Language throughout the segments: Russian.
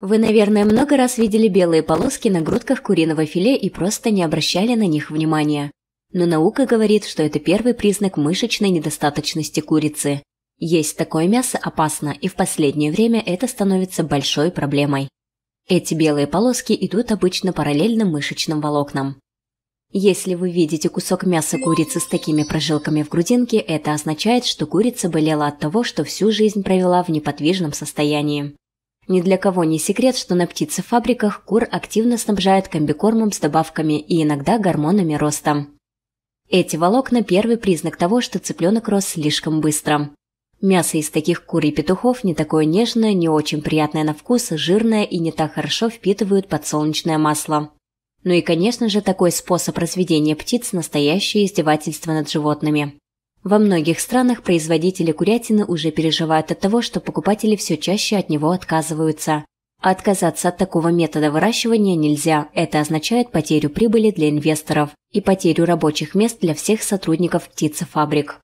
Вы, наверное, много раз видели белые полоски на грудках куриного филе и просто не обращали на них внимания. Но наука говорит, что это первый признак мышечной недостаточности курицы. Есть такое мясо опасно, и в последнее время это становится большой проблемой. Эти белые полоски идут обычно параллельно мышечным волокнам. Если вы видите кусок мяса курицы с такими прожилками в грудинке, это означает, что курица болела от того, что всю жизнь провела в неподвижном состоянии. Ни для кого не секрет, что на птицефабриках кур активно снабжают комбикормом с добавками и иногда гормонами роста. Эти волокна – первый признак того, что цыпленок рос слишком быстро. Мясо из таких кур и петухов не такое нежное, не очень приятное на вкус, жирное и не так хорошо впитывают подсолнечное масло. Ну и, конечно же, такой способ разведения птиц – настоящее издевательство над животными. Во многих странах производители курятины уже переживают от того, что покупатели все чаще от него отказываются. А отказаться от такого метода выращивания нельзя, это означает потерю прибыли для инвесторов и потерю рабочих мест для всех сотрудников птицефабрик.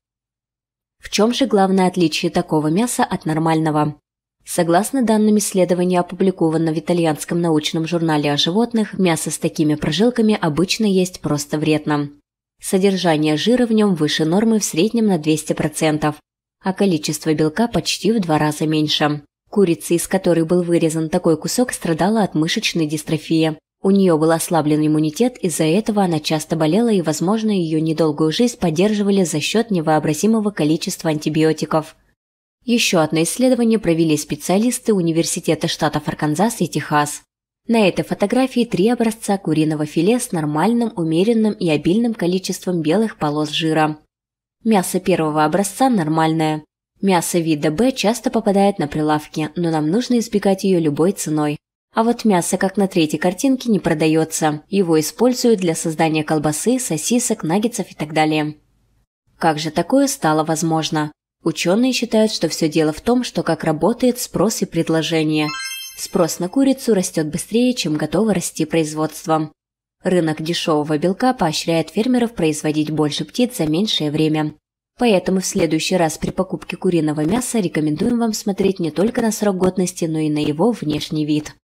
В чем же главное отличие такого мяса от нормального? Согласно данным исследования, опубликованного в итальянском научном журнале о животных, мясо с такими прожилками обычно есть просто вредно. Содержание жира в нем выше нормы в среднем на 200%, а количество белка почти в два раза меньше. Курица, из которой был вырезан такой кусок, страдала от мышечной дистрофии. У нее был ослаблен иммунитет, из-за этого она часто болела и, возможно, ее недолгую жизнь поддерживали за счет невообразимого количества антибиотиков. Еще одно исследование провели специалисты Университета штатов Арканзас и Техас. На этой фотографии три образца куриного филе с нормальным, умеренным и обильным количеством белых полос жира. Мясо первого образца нормальное. Мясо вида Б часто попадает на прилавки, но нам нужно избегать ее любой ценой. А вот мясо, как на третьей картинке, не продается. Его используют для создания колбасы, сосисок, наггетсов и так далее. Как же такое стало возможно? Ученые считают, что все дело в том, что как работает спрос и предложение – Спрос на курицу растет быстрее, чем готово расти производство. Рынок дешевого белка поощряет фермеров производить больше птиц за меньшее время. Поэтому в следующий раз при покупке куриного мяса рекомендуем вам смотреть не только на срок годности, но и на его внешний вид.